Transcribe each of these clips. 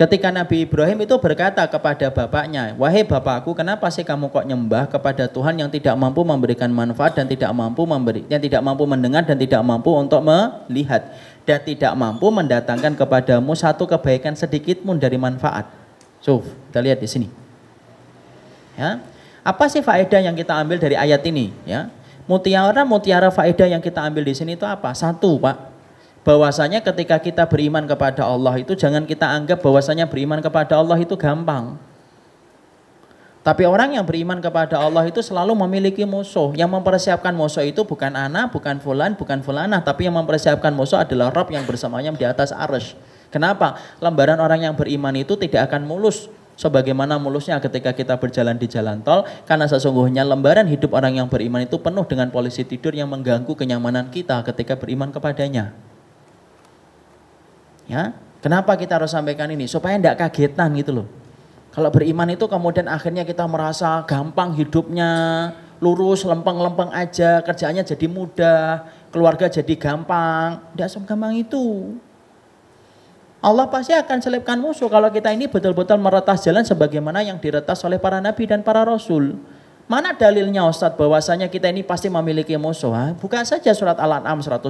Ketika Nabi Ibrahim itu berkata kepada bapaknya, "Wahai bapakku, kenapa sih kamu kok nyembah kepada Tuhan yang tidak mampu memberikan manfaat dan tidak mampu memberi, yang tidak mampu mendengar dan tidak mampu untuk melihat dan tidak mampu mendatangkan kepadamu satu kebaikan sedikit pun dari manfaat?" So, kita lihat di sini. Ya. Apa sih faedah yang kita ambil dari ayat ini, ya? Mutiara-mutiara faedah yang kita ambil di sini itu apa? Satu, Pak bahwasanya ketika kita beriman kepada Allah itu jangan kita anggap bahwasanya beriman kepada Allah itu gampang. Tapi orang yang beriman kepada Allah itu selalu memiliki musuh. Yang mempersiapkan musuh itu bukan anak, bukan fulan, bukan fulanah, tapi yang mempersiapkan musuh adalah Rob yang bersamanya di atas ars. Kenapa? Lembaran orang yang beriman itu tidak akan mulus sebagaimana mulusnya ketika kita berjalan di jalan tol karena sesungguhnya lembaran hidup orang yang beriman itu penuh dengan polisi tidur yang mengganggu kenyamanan kita ketika beriman kepadanya. Ya, kenapa kita harus sampaikan ini? Supaya tidak kagetan gitu loh. Kalau beriman itu kemudian akhirnya kita merasa gampang hidupnya, lurus, lempeng-lempeng aja, kerjaannya jadi mudah, keluarga jadi gampang. Tidak segampang itu. Allah pasti akan selipkan musuh kalau kita ini betul-betul meretas jalan sebagaimana yang diretas oleh para nabi dan para rasul. Mana dalilnya Ustadz bahwasanya kita ini pasti memiliki musuh? Ha? Bukan saja surat Al-An'am 112.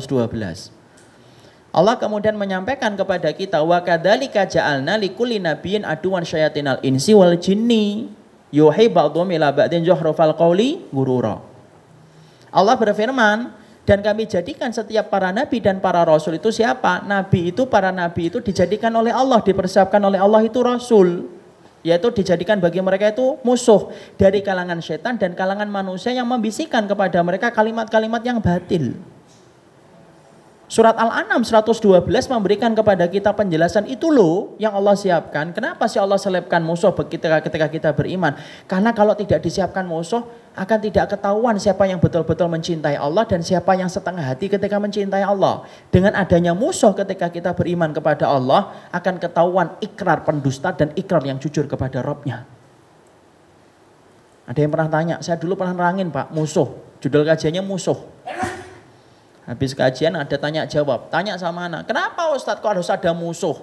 Allah kemudian menyampaikan kepada kita wa kadzalika ja'alna likulli nabiyyin aduwan syayatinal insi wal jinni yuhi ba'dhum ila ba'din zuhrufal qawli gurura. Allah berfirman dan kami jadikan setiap para nabi dan para rasul itu siapa? Nabi itu para nabi itu dijadikan oleh Allah, dipersiapkan oleh Allah itu rasul. Yaitu dijadikan bagi mereka itu musuh dari kalangan setan dan kalangan manusia yang membisikkan kepada mereka kalimat-kalimat yang batil. Surat Al-An'am 112 memberikan kepada kita penjelasan itu loh yang Allah siapkan. Kenapa sih Allah selepkan musuh ketika, ketika kita beriman? Karena kalau tidak disiapkan musuh akan tidak ketahuan siapa yang betul-betul mencintai Allah dan siapa yang setengah hati ketika mencintai Allah. Dengan adanya musuh ketika kita beriman kepada Allah akan ketahuan ikrar pendusta dan ikrar yang jujur kepada Robnya. Ada yang pernah tanya, saya dulu pernah nerangin pak, musuh. Judul kajiannya musuh Habis kajian ada tanya jawab, tanya sama anak, kenapa Ustadz kok harus ada musuh?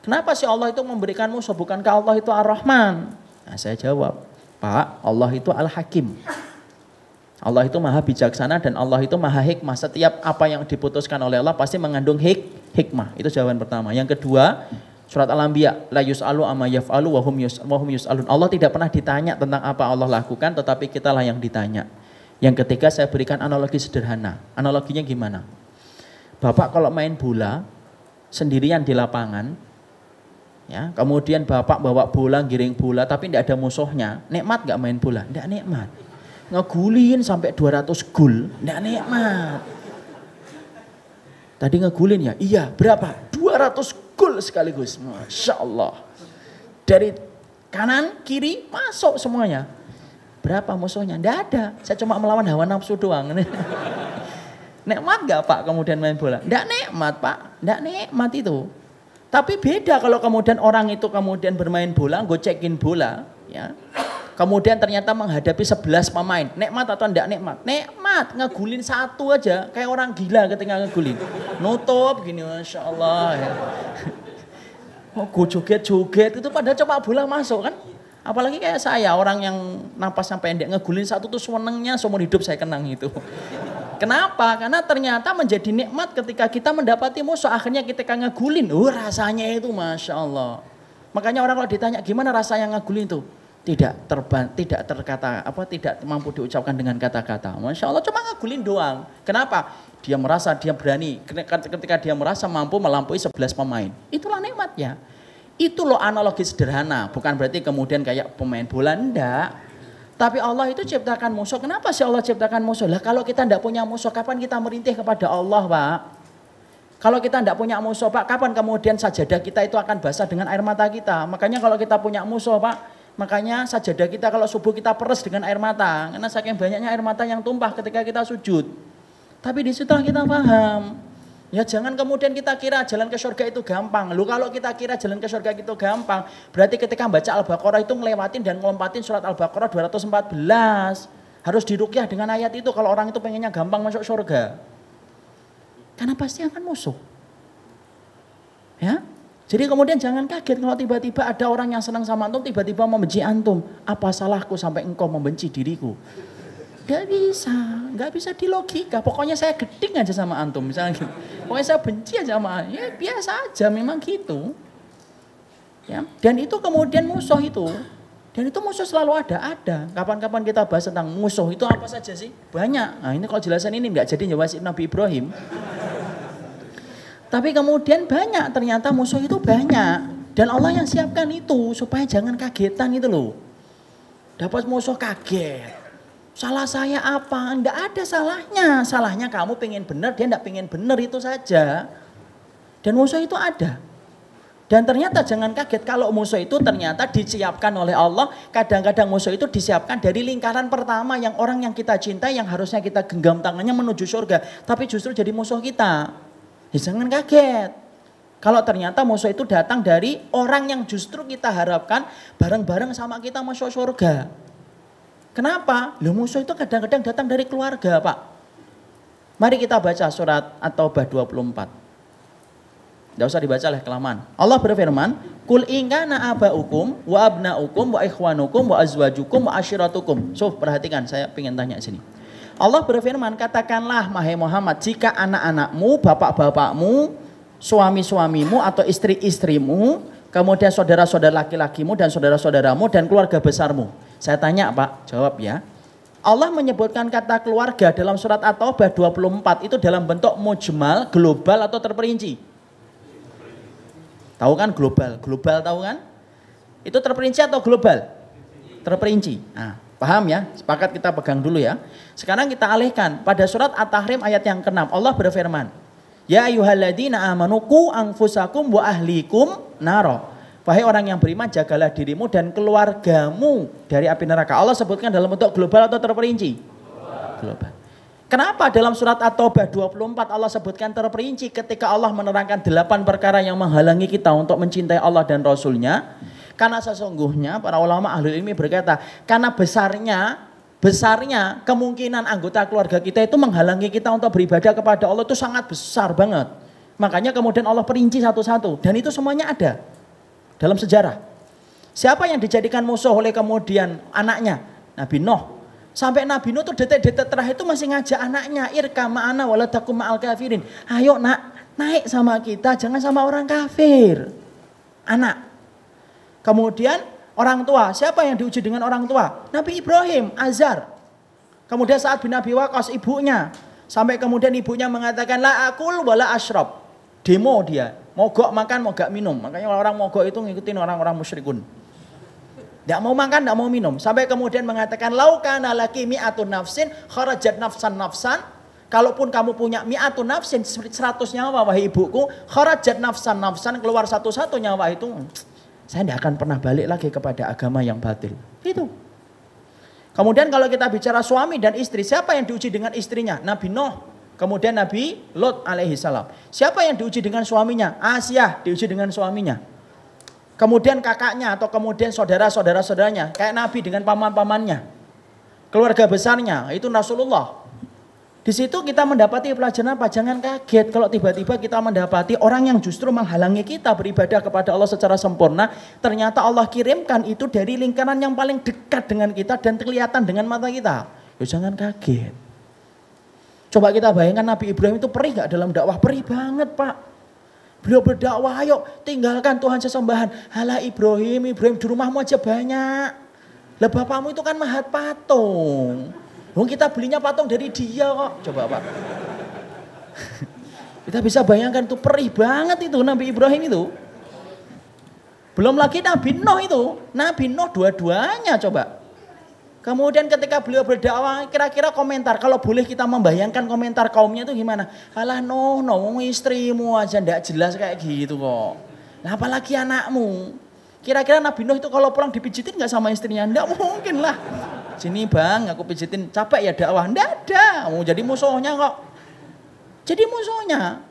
Kenapa sih Allah itu memberikan musuh? Bukankah Allah itu Ar-Rahman? Nah, saya jawab, Pak, Allah itu Al-Hakim. Allah itu maha bijaksana dan Allah itu maha hikmah. Setiap apa yang diputuskan oleh Allah pasti mengandung hik hikmah. Itu jawaban pertama. Yang kedua, surat Al-Anbiya, la yus'alu amma yaf'alu wa hum yus'alun. Allah tidak pernah ditanya tentang apa Allah lakukan, tetapi kitalah yang ditanya. Yang ketiga saya berikan analogi sederhana. Analoginya gimana? Bapak kalau main bola sendirian di lapangan, ya kemudian bapak bawa bola, giring bola, tapi tidak ada musuhnya, nikmat nggak main bola? Tidak nikmat. Ngegulin sampai 200 gol, tidak nikmat. Tadi ngegulin ya? Iya, berapa? 200 gol sekaligus. Masya Allah. Dari kanan, kiri, masuk semuanya berapa musuhnya? Tidak ada. Saya cuma melawan hawa nafsu doang. Nikmat gak Pak kemudian main bola? Tidak nikmat Pak, tidak nikmat itu. Tapi beda kalau kemudian orang itu kemudian bermain bola, gue gocekin bola, ya. Kemudian ternyata menghadapi sebelas pemain. Nikmat atau tidak nikmat? Nikmat, ngegulin satu aja. Kayak orang gila ketika ngegulin. Nutup gini, Masya Allah. Ya. Oh, gue joget-joget itu padahal coba bola masuk kan. Apalagi kayak saya, orang yang nafas sampai pendek, ngegulin satu tuh senengnya seumur hidup saya kenang itu. Kenapa? Karena ternyata menjadi nikmat ketika kita mendapati musuh, akhirnya kita kan ngegulin. Oh rasanya itu Masya Allah. Makanya orang kalau ditanya gimana rasa yang ngegulin itu, tidak terban, tidak terkata apa tidak mampu diucapkan dengan kata-kata. Masya Allah cuma ngegulin doang. Kenapa? Dia merasa dia berani. Ketika dia merasa mampu melampaui sebelas pemain. Itulah nikmatnya. Itu loh analogi sederhana, bukan berarti kemudian kayak pemain bola, ndak. Tapi Allah itu ciptakan musuh. Kenapa sih Allah ciptakan musuh? Lah kalau kita ndak punya musuh, kapan kita merintih kepada Allah, Pak? Kalau kita ndak punya musuh, Pak, kapan kemudian sajadah kita itu akan basah dengan air mata kita? Makanya kalau kita punya musuh, Pak, makanya sajadah kita kalau subuh kita peres dengan air mata. Karena saking banyaknya air mata yang tumpah ketika kita sujud. Tapi di situ kita paham. Ya jangan kemudian kita kira jalan ke surga itu gampang. Lu kalau kita kira jalan ke surga itu gampang, berarti ketika baca Al-Baqarah itu ngelewatin dan ngelompatin surat Al-Baqarah 214. Harus dirukyah dengan ayat itu kalau orang itu pengennya gampang masuk surga. Karena pasti akan musuh. Ya, jadi kemudian jangan kaget kalau tiba-tiba ada orang yang senang sama antum, tiba-tiba membenci antum. Apa salahku sampai engkau membenci diriku? Gak bisa, gak bisa di logika. Pokoknya saya geding aja sama antum misalnya gitu. Pokoknya saya benci aja sama antum. ya biasa aja memang gitu. Ya, dan itu kemudian musuh itu dan itu musuh selalu ada, ada. Kapan-kapan kita bahas tentang musuh itu apa saja sih? Banyak. Nah ini kalau jelasan ini nggak jadi jawab Nabi Ibrahim. Tapi kemudian banyak, ternyata musuh itu banyak. Dan Allah yang siapkan itu supaya jangan kagetan itu loh. Dapat musuh kaget. Salah saya apa? Enggak ada salahnya. Salahnya kamu pengen benar, dia enggak pengen benar itu saja. Dan musuh itu ada. Dan ternyata jangan kaget kalau musuh itu ternyata disiapkan oleh Allah. Kadang-kadang musuh itu disiapkan dari lingkaran pertama yang orang yang kita cinta, yang harusnya kita genggam tangannya menuju surga. Tapi justru jadi musuh kita. Ya jangan kaget. Kalau ternyata musuh itu datang dari orang yang justru kita harapkan bareng-bareng sama kita masuk surga. Kenapa? Loh musuh itu kadang-kadang datang dari keluarga Pak. Mari kita baca surat At-Taubah 24. Tidak usah dibaca lah kelamaan. Allah berfirman, Kul ingkana aba'ukum wa abna'ukum wa ikhwanukum wa azwajukum wa ashiratukum. So, perhatikan, saya ingin tanya sini. Allah berfirman, katakanlah mahai Muhammad, jika anak-anakmu, bapak-bapakmu, suami-suamimu atau istri-istrimu kemudian saudara-saudara laki-lakimu dan saudara-saudaramu dan keluarga besarmu. Saya tanya Pak, jawab ya. Allah menyebutkan kata keluarga dalam surat At-Taubah 24 itu dalam bentuk mujmal, global atau terperinci. Tahu kan global, global tahu kan? Itu terperinci atau global? Terperinci. Nah, paham ya? Sepakat kita pegang dulu ya. Sekarang kita alihkan pada surat At-Tahrim ayat yang ke-6. Allah berfirman, Ya ayuhaladina amanuku angfusakum wa ahlikum naro. Wahai orang yang beriman, jagalah dirimu dan keluargamu dari api neraka. Allah sebutkan dalam bentuk global atau terperinci? Global. Kenapa dalam surat At-Taubah 24 Allah sebutkan terperinci ketika Allah menerangkan delapan perkara yang menghalangi kita untuk mencintai Allah dan Rasulnya? Karena sesungguhnya para ulama ahli ilmi berkata, karena besarnya besarnya kemungkinan anggota keluarga kita itu menghalangi kita untuk beribadah kepada Allah itu sangat besar banget. Makanya kemudian Allah perinci satu-satu dan itu semuanya ada dalam sejarah. Siapa yang dijadikan musuh oleh kemudian anaknya? Nabi Nuh. Sampai Nabi Nuh tuh detik-detik terakhir itu masih ngajak anaknya, irka ma'ana waladakum ma'al kafirin. Ayo nak, naik sama kita, jangan sama orang kafir. Anak. Kemudian orang tua. Siapa yang diuji dengan orang tua? Nabi Ibrahim, Azar. Kemudian saat bin Nabi Waqas ibunya. Sampai kemudian ibunya mengatakan, La akul wala ashrab. Demo dia. Mogok makan, mogok minum. Makanya orang mogok itu ngikutin orang-orang musyrikun. Tidak mau makan, tidak mau minum. Sampai kemudian mengatakan, Laukana laki mi'atun nafsin, kharajat nafsan nafsan. Kalaupun kamu punya mi'atu nafsin, seratus nyawa wahai ibuku, kharajat nafsan nafsan, keluar satu-satu nyawa itu saya tidak akan pernah balik lagi kepada agama yang batil. Itu. Kemudian kalau kita bicara suami dan istri, siapa yang diuji dengan istrinya? Nabi Nuh. Kemudian Nabi Lot alaihi salam. Siapa yang diuji dengan suaminya? Asia diuji dengan suaminya. Kemudian kakaknya atau kemudian saudara-saudara saudaranya. Kayak Nabi dengan paman-pamannya. Keluarga besarnya itu Rasulullah. Di situ kita mendapati pelajaran apa? Jangan kaget kalau tiba-tiba kita mendapati orang yang justru menghalangi kita beribadah kepada Allah secara sempurna. Ternyata Allah kirimkan itu dari lingkaran yang paling dekat dengan kita dan kelihatan dengan mata kita. Ya jangan kaget. Coba kita bayangkan Nabi Ibrahim itu perih gak dalam dakwah? Perih banget pak. Beliau berdakwah, ayo tinggalkan Tuhan sesembahan. Halah Ibrahim, Ibrahim di rumahmu aja banyak. Lah bapakmu itu kan mahat patung. Wong kita belinya patung dari dia kok. Coba Pak. kita bisa bayangkan itu perih banget itu Nabi Ibrahim itu. Belum lagi Nabi Noh itu. Nabi Noh dua-duanya coba. Kemudian ketika beliau berdakwah, kira-kira komentar. Kalau boleh kita membayangkan komentar kaumnya itu gimana? Alah Nuh, Noh, istrimu aja ndak jelas kayak gitu kok. Nah, apalagi anakmu. Kira-kira Nabi Noh itu kalau pulang dipijitin nggak sama istrinya? Nggak mungkin lah. Sini bang, aku pijitin. Capek ya dakwah? ndak ada. Mau oh, jadi musuhnya kok. Jadi musuhnya.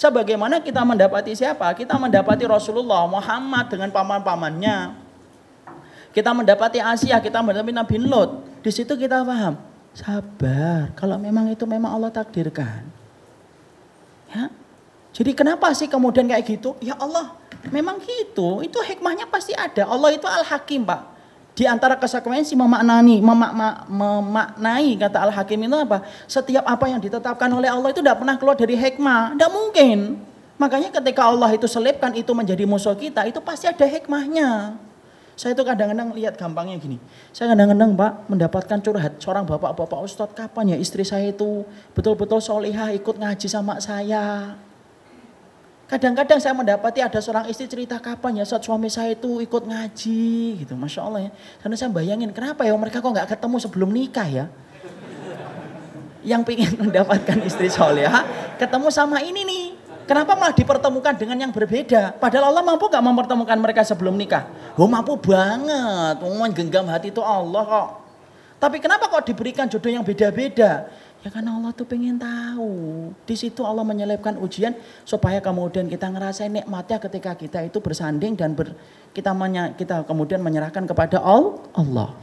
Sebagaimana kita mendapati siapa? Kita mendapati Rasulullah Muhammad dengan paman-pamannya. Kita mendapati Asia, kita mendapati Nabi Lut. Di situ kita paham. Sabar, kalau memang itu memang Allah takdirkan. Ya, jadi kenapa sih kemudian kayak gitu? Ya Allah, memang gitu. Itu hikmahnya pasti ada. Allah itu al-hakim, Pak. Di antara konsekuensi memaknani, memakma, memaknai kata Al-Hakim itu apa? Setiap apa yang ditetapkan oleh Allah itu tidak pernah keluar dari hikmah. Tidak mungkin. Makanya ketika Allah itu selipkan itu menjadi musuh kita, itu pasti ada hikmahnya. Saya itu kadang-kadang lihat gampangnya gini. Saya kadang-kadang Pak mendapatkan curhat seorang bapak-bapak Ustadz kapan ya istri saya itu betul-betul solihah ikut ngaji sama saya. Kadang-kadang saya mendapati ada seorang istri cerita kapan ya saat suami saya itu ikut ngaji gitu. Masya Allah ya. Karena saya bayangin kenapa ya mereka kok nggak ketemu sebelum nikah ya. Yang ingin mendapatkan istri soleha ketemu sama ini nih. Kenapa malah dipertemukan dengan yang berbeda? Padahal Allah mampu nggak mempertemukan mereka sebelum nikah? Oh mampu banget. Umum genggam hati itu Allah kok. Tapi kenapa kok diberikan jodoh yang beda-beda? Ya karena Allah tuh pengen tahu. Di situ Allah menyelipkan ujian supaya kemudian kita ngerasain nikmatnya ketika kita itu bersanding dan ber, kita menya, kita kemudian menyerahkan kepada Allah.